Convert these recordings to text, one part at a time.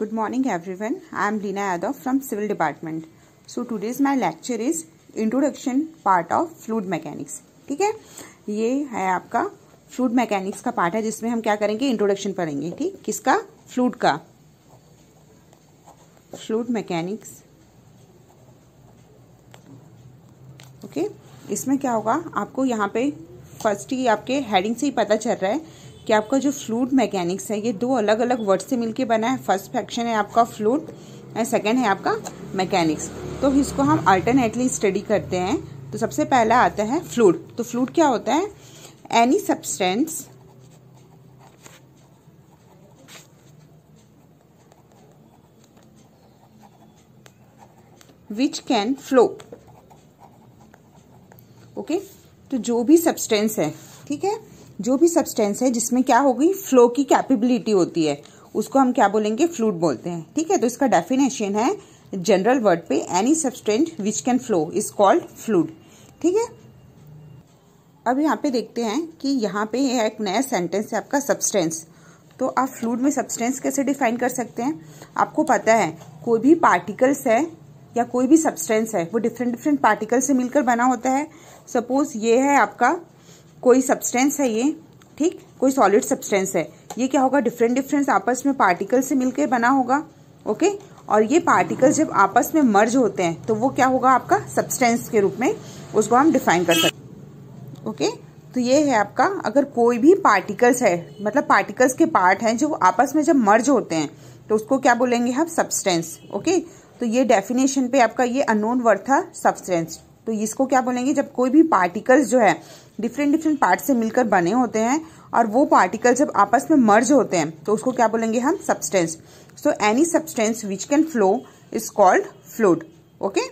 Good morning everyone I am Leena Yadav from civil department so today's my lecture is introduction part of fluid mechanics ठीक है ये है आपका fluid mechanics का part है जिसमें हम क्या करेंगे इंट्रोडक्शन पढ़ेंगे ठीक किसका फ्लूड का फ्लूड मैकेनिक्स ओके इसमें क्या होगा आपको यहाँ पे फर्स्ट ही आपके हेडिंग से ही पता चल रहा है कि आपका जो फ्लूड मैकेनिक्स है ये दो अलग अलग वर्ड से मिलके बना है फर्स्ट फैक्शन है आपका फ्लूड एंड सेकेंड है आपका मैकेनिक्स तो इसको हम अल्टरनेटली स्टडी करते हैं तो सबसे पहला आता है फ्लूड तो फ्लूड क्या होता है any substance which can flow okay तो जो भी सब्सटेंस है ठीक है जो भी सब्सटेंस है जिसमें क्या होगी फ्लो की कैपेबिलिटी होती है उसको हम क्या बोलेंगे फ्लूड बोलते हैं ठीक है तो इसका डेफिनेशन है जनरल वर्ड पे any substance which can flow is called fluid ठीक है अब यहाँ पे देखते हैं कि यहाँ पे एक नया सेंटेंस है आपका सब्सटेंस तो आप फ्लूड में सब्सटेंस कैसे डिफाइन कर सकते हैं आपको पता है कोई भी पार्टिकल्स है या कोई भी सब्सटेंस है वो डिफरेंट डिफरेंट पार्टिकल से मिलकर बना होता है सपोज ये है आपका कोई सब्सटेंस है ये ठीक कोई सॉलिड सब्सटेंस है ये क्या होगा डिफरेंट डिफरेंस आपस में पार्टिकल से मिलकर बना होगा ओके और ये पार्टिकल जब आपस में मर्ज होते हैं तो वो क्या होगा आपका सब्सटेंस के रूप में उसको हम डिफाइन कर सकते ओके तो ये है आपका अगर कोई भी पार्टिकल्स है मतलब पार्टिकल्स के पार्ट हैं जो आपस में जब मर्ज होते हैं तो उसको क्या बोलेंगे हम सब्सटेंस ओके तो ये डेफिनेशन पे आपका ये अनोन वर्ड था सब्सटेंस तो इसको क्या बोलेंगे जब कोई भी पार्टिकल्स जो है डिफरेंट डिफरेंट पार्ट से मिलकर बने होते हैं और वो पार्टिकल जब आपस में मर्ज होते हैं तो उसको क्या बोलेंगे हम substance so any substance which can flow is called fluid okay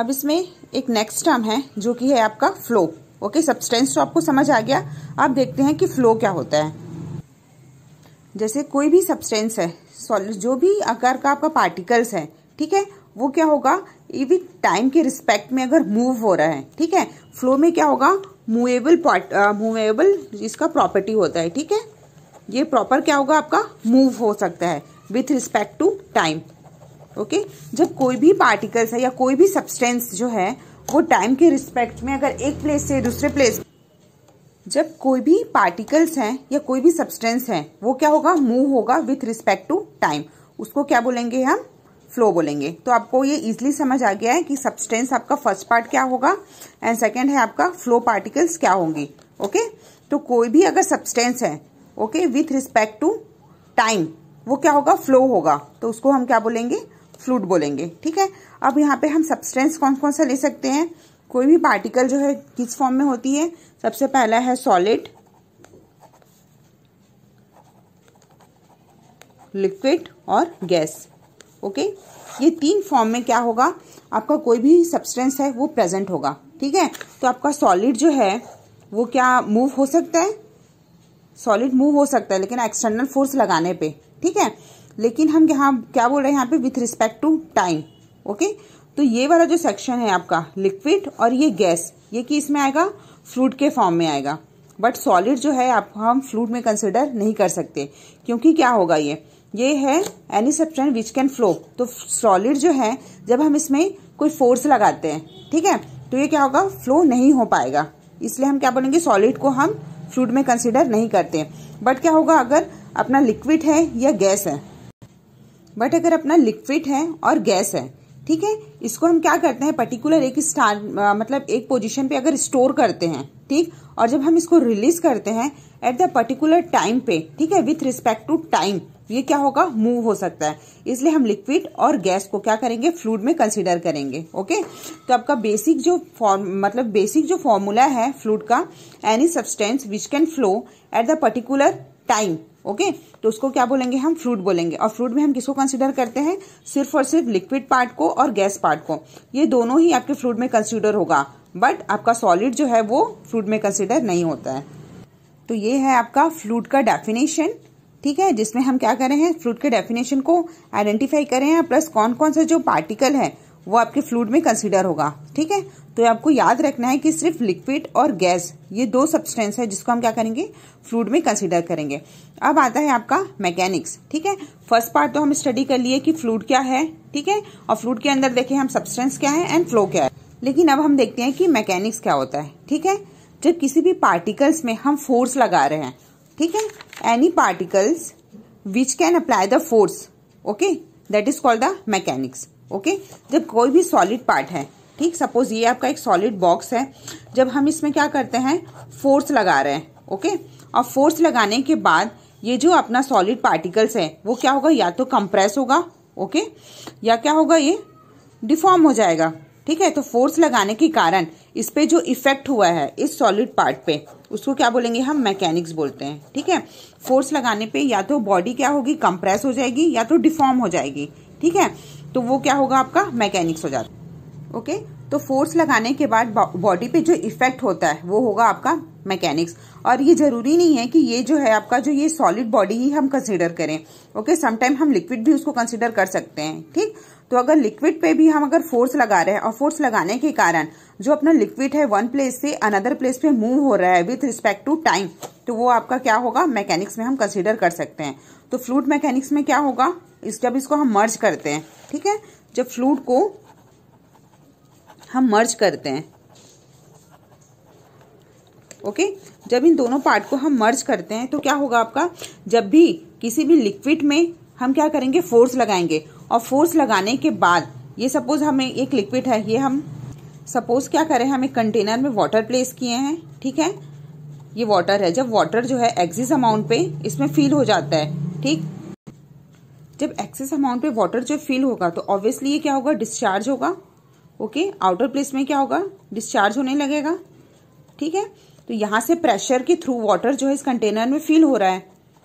अब इसमें एक नेक्स्ट टर्म है जो कि है आपका फ्लो ओके सब्सटेंस तो आपको समझ आ गया आप देखते हैं कि फ्लो क्या होता है जैसे कोई भी सब्सटेंस है सॉलिड जो भी आकार का आपका पार्टिकल्स है ठीक है वो क्या होगा ये भी टाइम के रिस्पेक्ट में अगर मूव हो रहा है ठीक है फ्लो में क्या होगा मूवेबल पार्ट मूवेबल इसका प्रॉपर्टी होता है ठीक है ये प्रॉपर क्या होगा आपका मूव हो सकता है with respect to time okay जब कोई भी पार्टिकल्स है या कोई भी सब्सटेंस जो है वो टाइम के रिस्पेक्ट में अगर एक प्लेस से दूसरे प्लेस जब कोई भी पार्टिकल्स हैं या कोई भी सब्सटेंस है वो क्या होगा मूव होगा विथ रिस्पेक्ट टू टाइम उसको क्या बोलेंगे हम फ्लो बोलेंगे तो आपको ये इजिली समझ आ गया है कि सब्सटेंस आपका फर्स्ट पार्ट क्या होगा एंड सेकेंड है आपका फ्लो पार्टिकल्स क्या होंगी ओके तो कोई भी अगर सब्सटेंस है okay with respect to time वो क्या होगा फ्लो होगा तो उसको हम क्या बोलेंगे फ्लूड बोलेंगे ठीक है अब यहाँ पे हम सब्सटेंस कौन कौन सा ले सकते हैं कोई भी पार्टिकल जो है किस फॉर्म में होती है सबसे पहला है सॉलिड लिक्विड और गैस ओके ये तीन फॉर्म में क्या होगा आपका कोई भी सब्सटेंस है वो प्रेजेंट होगा ठीक है तो आपका सॉलिड जो है वो क्या मूव हो सकता है सॉलिड मूव हो सकता है लेकिन एक्सटर्नल फोर्स लगाने पे ठीक है लेकिन हम यहाँ क्या बोल रहे हैं यहाँ पे with respect to time okay तो ये वाला जो सेक्शन है आपका लिक्विड और ये गैस ये कि इसमें आएगा फ्लूड के फॉर्म में आएगा बट सॉलिड जो है आप हम फ्लूड में कंसिडर नहीं कर सकते क्योंकि क्या होगा ये ये है any substance which can flow तो सॉलिड जो है जब हम इसमें कोई फोर्स लगाते हैं ठीक है तो ये क्या होगा फ्लो नहीं हो पाएगा इसलिए हम क्या बोलेंगे सॉलिड को हम फ्लूड में कंसिडर नहीं करते बट क्या होगा अगर अपना लिक्विड है या गैस है बट अगर अपना लिक्विड है और गैस है ठीक है इसको हम क्या करते हैं पर्टिकुलर एक स्टार मतलब एक पोजीशन पे अगर स्टोर करते हैं ठीक और जब हम इसको रिलीज करते हैं एट द पर्टिकुलर टाइम पे ठीक है विथ रिस्पेक्ट टू टाइम ये क्या होगा मूव हो सकता है इसलिए हम लिक्विड और गैस को क्या करेंगे फ्लूड में कंसिडर करेंगे ओके तो आपका बेसिक जो फॉर्म मतलब बेसिक जो फॉर्मूला है फ्लूड का any substance which can flow at the particular time okay okay? तो उसको क्या बोलेंगे हम फ्रूट बोलेंगे और फ्रूट में हम किसको कंसिडर करते हैं सिर्फ और सिर्फ लिक्विड पार्ट को और गैस पार्ट को ये दोनों ही आपके फ्रूट में कंसिडर होगा बट आपका सॉलिड जो है वो फ्रूट में कंसिडर नहीं होता है तो ये है आपका फ्लूड का डेफिनेशन ठीक है जिसमें हम क्या करें हैं फ्लूड के डेफिनेशन को आइडेंटिफाई करें हैं प्लस कौन कौन सा जो पार्टिकल है वो आपके फ्लूड में कंसिडर होगा ठीक है तो आपको याद रखना है कि सिर्फ लिक्विड और गैस ये दो सब्सटेंस है जिसको हम क्या करेंगे फ्लूड में कंसिडर करेंगे अब आता है आपका मैकेनिक्स ठीक है फर्स्ट पार्ट तो हम स्टडी कर लिए कि फ्लूड क्या है ठीक है और फ्लूड के अंदर देखें हम सब्सटेंस क्या है एंड फ्लो क्या है लेकिन अब हम देखते हैं कि मैकेनिक्स क्या होता है ठीक है जब किसी भी पार्टिकल्स में हम फोर्स लगा रहे हैं ठीक है any particles which can apply the force okay that is called the mechanics okay जब कोई भी सॉलिड पार्ट है ठीक सपोज ये आपका एक सॉलिड बॉक्स है जब हम इसमें क्या करते हैं फोर्स लगा रहे हैं ओके okay? और फोर्स लगाने के बाद ये जो अपना सॉलिड पार्टिकल्स है वो क्या होगा या तो कंप्रेस होगा ओके okay? या क्या होगा ये डिफॉर्म हो जाएगा ठीक है तो फोर्स लगाने के कारण इस पे जो इफेक्ट हुआ है इस सॉलिड पार्ट पे उसको क्या बोलेंगे हम मैकेनिक्स बोलते हैं ठीक है फोर्स लगाने पे या तो बॉडी क्या होगी कंप्रेस हो जाएगी या तो डिफॉर्म हो जाएगी ठीक है तो वो क्या होगा आपका मैकेनिक्स हो जाता ओके तो फोर्स लगाने के बाद बॉडी पे जो इफेक्ट होता है वो होगा आपका मैकेनिक्स और ये जरूरी नहीं है कि ये जो है आपका जो ये सॉलिड बॉडी ही हम कंसिडर करें ओके समटाइम हम लिक्विड भी उसको कंसिडर कर सकते हैं ठीक तो अगर लिक्विड पे भी हम अगर फोर्स लगा रहे हैं और फोर्स लगाने के कारण जो अपना लिक्विड है वन प्लेस से अनदर प्लेस पे मूव हो रहा है विथ रिस्पेक्ट टू टाइम तो वो आपका क्या होगा मैकेनिक्स में हम कंसिडर कर सकते हैं तो फ्लूड मैकेनिक्स में क्या होगा इस जब इसको हम मर्ज करते हैं ठीक है जब फ्लूड को हम मर्ज करते हैं ओके जब इन दोनों पार्ट को हम मर्ज करते हैं तो क्या होगा आपका जब भी किसी भी लिक्विड में हम क्या करेंगे फोर्स लगाएंगे और फोर्स लगाने के बाद ये सपोज हमें एक लिक्विड है ये हम सपोज क्या करें हमें कंटेनर में वाटर प्लेस किए हैं ठीक है ये वाटर है जब वाटर जो है एक्सिस अमाउंट पे इसमें फील हो जाता है ठीक जब एक्सिस अमाउंट पे वाटर जो फील होगा तो ऑब्वियसली ये क्या होगा डिस्चार्ज होगा ओके आउटर प्लेस में क्या होगा डिस्चार्ज होने लगेगा ठीक है तो यहाँ से प्रेशर के थ्रू वाटर जो है इस कंटेनर में फील हो रहा है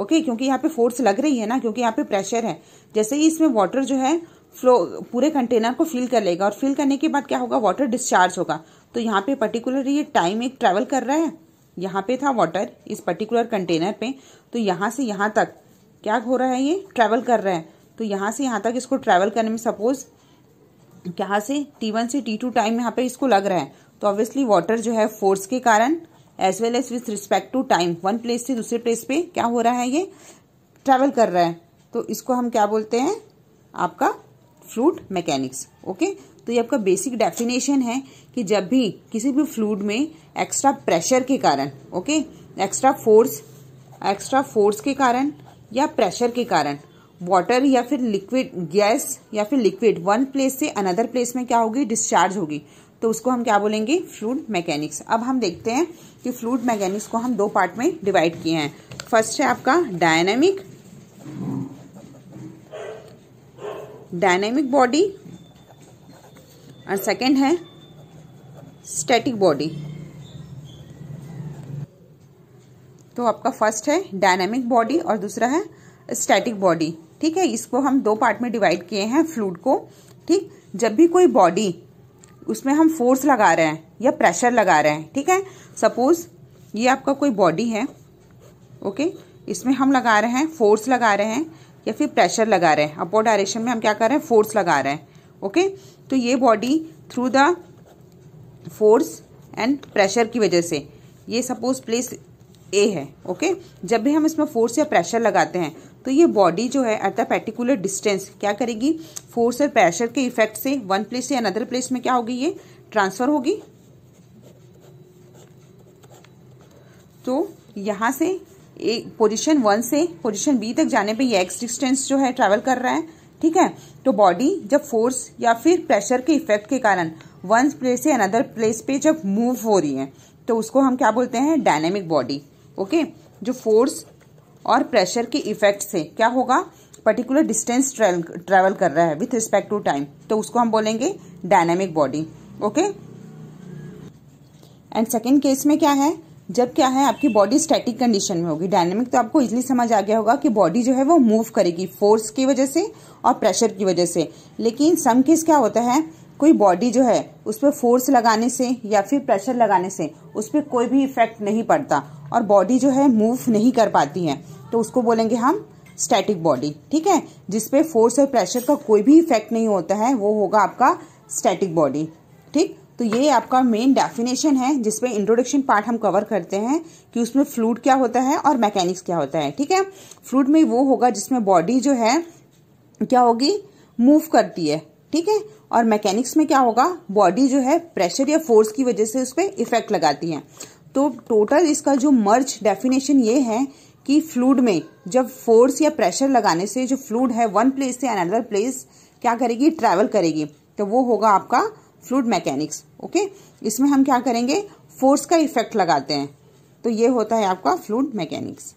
ओके क्योंकि यहाँ पे फोर्स लग रही है ना क्योंकि यहाँ पे प्रेशर है जैसे ही इसमें वाटर जो है फ्लो पूरे कंटेनर को फिल कर लेगा और फिल करने के बाद क्या होगा वाटर डिस्चार्ज होगा तो यहाँ पे पर्टिकुलर ये टाइम एक ट्रैवल कर रहा है यहाँ पे था वाटर इस पर्टिकुलर कंटेनर पे तो यहाँ से यहाँ तक क्या हो रहा है ये ट्रैवल कर रहा है तो यहाँ से यहाँ तक इसको ट्रैवल करने में सपोज यहाँ से टी वन से टी टू टाइम यहाँ पे इसको लग रहा है तो ऑब्वियसली वाटर जो है फोर्स के कारण as well as with respect to time one place से दूसरे प्लेस पे क्या हो रहा है ये ट्रैवल कर रहा है तो इसको हम क्या बोलते हैं आपका फ्लूड मैकेनिक्स ओके तो ये आपका बेसिक डेफिनेशन है कि जब भी किसी भी फ्लूड में एक्स्ट्रा प्रेशर के कारण okay extra force extra force के कारण या प्रेशर के कारण वाटर या फिर लिक्विड गैस या फिर लिक्विड वन प्लेस से अनदर प्लेस में क्या होगी डिस्चार्ज होगी तो उसको हम क्या बोलेंगे फ्लूड मैकेनिक्स अब हम देखते हैं कि फ्लूड मैकेनिक्स को हम दो पार्ट में डिवाइड किए हैं फर्स्ट है आपका डायनेमिक डायनेमिक बॉडी और सेकंड है स्टैटिक बॉडी तो आपका फर्स्ट है डायनेमिक बॉडी और दूसरा है स्टैटिक बॉडी ठीक है इसको हम दो पार्ट में डिवाइड किए हैं फ्लूड को ठीक जब भी कोई बॉडी उसमें हम फोर्स लगा रहे हैं या प्रेशर लगा रहे हैं ठीक है सपोज ये आपका कोई बॉडी है ओके इसमें हम लगा रहे हैं फोर्स लगा रहे हैं या फिर प्रेशर लगा रहे हैं अपोर डायरेक्शन में हम क्या कर रहे हैं फोर्स लगा रहे हैं ओके तो ये body through the force and pressure की वजह से ये सपोज प्लेस ए है ओके जब भी हम इसमें फोर्स या प्रेशर लगाते हैं तो ये बॉडी जो है एट द पर्टिकुलर डिस्टेंस क्या करेगी फोर्स और प्रेशर के इफेक्ट से वन प्लेस से अनदर प्लेस में क्या होगी ये ट्रांसफर होगी तो यहां से एक पोजीशन वन से पोजीशन बी तक जाने पे ये एक्स डिस्टेंस जो है ट्रेवल कर रहा है ठीक है तो बॉडी जब फोर्स या फिर प्रेशर के इफेक्ट के कारण वन प्लेस से अनदर प्लेस पे जब मूव हो रही है तो उसको हम क्या बोलते हैं डायनेमिक बॉडी ओके जो फोर्स और प्रेशर के इफेक्ट से क्या होगा पर्टिकुलर डिस्टेंस ट्रेवल कर रहा है विथ रिस्पेक्ट टू टाइम तो उसको हम बोलेंगे dynamic body okay and second case में क्या है जब क्या है आपकी बॉडी स्टैटिक कंडीशन में होगी डायनेमिक तो आपको इजली समझ आ गया होगा कि बॉडी जो है वो मूव करेगी फोर्स की वजह से और प्रेशर की वजह से लेकिन सम केस क्या होता है कोई बॉडी जो है उस पर फोर्स लगाने से या फिर प्रेशर लगाने से उस पर कोई भी इफेक्ट नहीं पड़ता और बॉडी जो है मूव नहीं कर पाती है तो उसको बोलेंगे हम स्टैटिक बॉडी ठीक है जिसपे फोर्स और प्रेशर का कोई भी इफेक्ट नहीं होता है वो होगा आपका स्टैटिक बॉडी ठीक तो ये आपका मेन डेफिनेशन है जिसपे इंट्रोडक्शन पार्ट हम कवर करते हैं कि उसमें फ्लूड क्या होता है और मैकेनिक्स क्या होता है ठीक है फ्लूड में वो होगा जिसमें बॉडी जो है क्या होगी मूव करती है ठीक है और मैकेनिक्स में क्या होगा बॉडी जो है प्रेशर या फोर्स की वजह से उस पर इफेक्ट लगाती है तो टोटल इसका जो मर्च डेफिनेशन ये है कि फ्लूड में जब फोर्स या प्रेशर लगाने से जो फ्लूड है वन प्लेस से अनदर प्लेस क्या करेगी ट्रैवल करेगी तो वो होगा आपका फ्लूड मैकेनिक्स ओके इसमें हम क्या करेंगे फोर्स का इफेक्ट लगाते हैं तो ये होता है आपका फ्लूड मैकेनिक्स